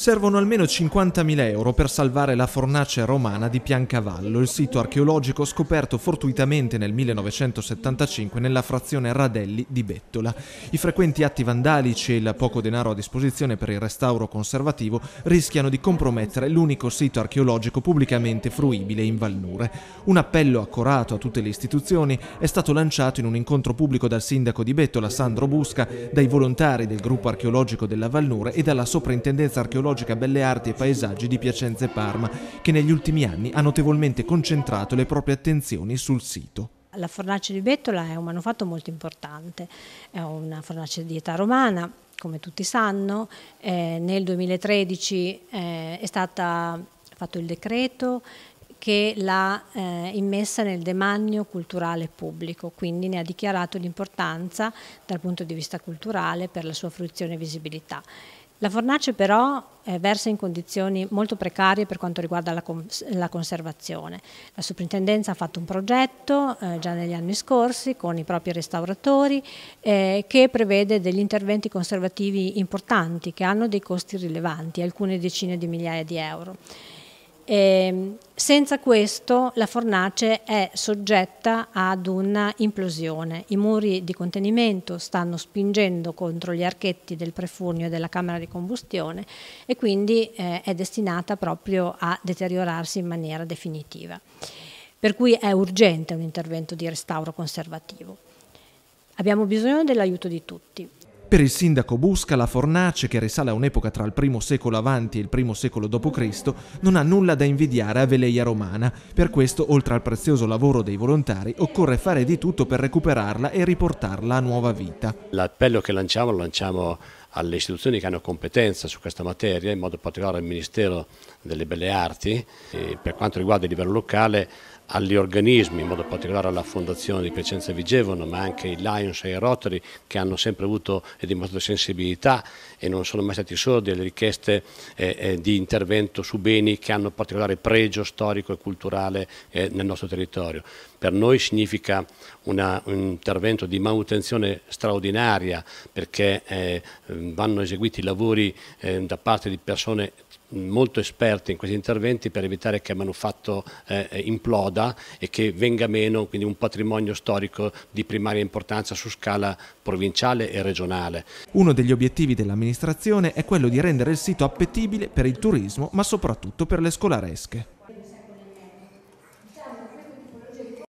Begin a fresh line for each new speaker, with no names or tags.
servono almeno 50.000 euro per salvare la fornace romana di Piancavallo, il sito archeologico scoperto fortuitamente nel 1975 nella frazione Radelli di Bettola. I frequenti atti vandalici e il poco denaro a disposizione per il restauro conservativo rischiano di compromettere l'unico sito archeologico pubblicamente fruibile in Valnure. Un appello accorato a tutte le istituzioni è stato lanciato in un incontro pubblico dal sindaco di Bettola, Sandro Busca, dai volontari del gruppo archeologico della Valnure e dalla soprintendenza archeologica archeologica, belle arti e paesaggi di Piacenza e Parma, che negli ultimi anni ha notevolmente concentrato le proprie attenzioni sul sito.
La fornace di Bettola è un manufatto molto importante, è una fornace di età romana, come tutti sanno, eh, nel 2013 eh, è stato fatto il decreto che l'ha eh, immessa nel demagno culturale pubblico, quindi ne ha dichiarato l'importanza dal punto di vista culturale per la sua fruizione e visibilità. La fornace però eh, versa in condizioni molto precarie per quanto riguarda la, la conservazione. La soprintendenza ha fatto un progetto eh, già negli anni scorsi con i propri restauratori eh, che prevede degli interventi conservativi importanti che hanno dei costi rilevanti, alcune decine di migliaia di euro. Eh, senza questo la fornace è soggetta ad un'implosione. I muri di contenimento stanno spingendo contro gli archetti del prefurnio e della camera di combustione e quindi eh, è destinata proprio a deteriorarsi in maniera definitiva. Per cui è urgente un intervento di restauro conservativo. Abbiamo bisogno dell'aiuto di tutti.
Per il sindaco Busca la fornace, che risale a un'epoca tra il I secolo avanti e il I secolo d.C., non ha nulla da invidiare a Veleia romana. Per questo, oltre al prezioso lavoro dei volontari, occorre fare di tutto per recuperarla e riportarla a nuova
vita. L'appello che lanciamo lo lanciamo alle istituzioni che hanno competenza su questa materia, in modo particolare al Ministero delle Belle Arti, per quanto riguarda il livello locale agli organismi, in modo particolare alla Fondazione di Piacenza Vigevano, ma anche ai Lions e ai Rotary che hanno sempre avuto e dimostrato sensibilità e non sono mai stati sordi alle richieste eh, eh, di intervento su beni che hanno particolare pregio storico e culturale eh, nel nostro territorio. Per noi significa una, un intervento di manutenzione straordinaria perché eh, vanno eseguiti lavori eh, da parte di persone molto esperte in questi interventi per evitare che il manufatto eh, imploda città e che venga meno quindi un patrimonio storico di primaria importanza su scala provinciale e regionale.
Uno degli obiettivi dell'amministrazione è quello di rendere il sito appetibile per il turismo ma soprattutto per le scolaresche.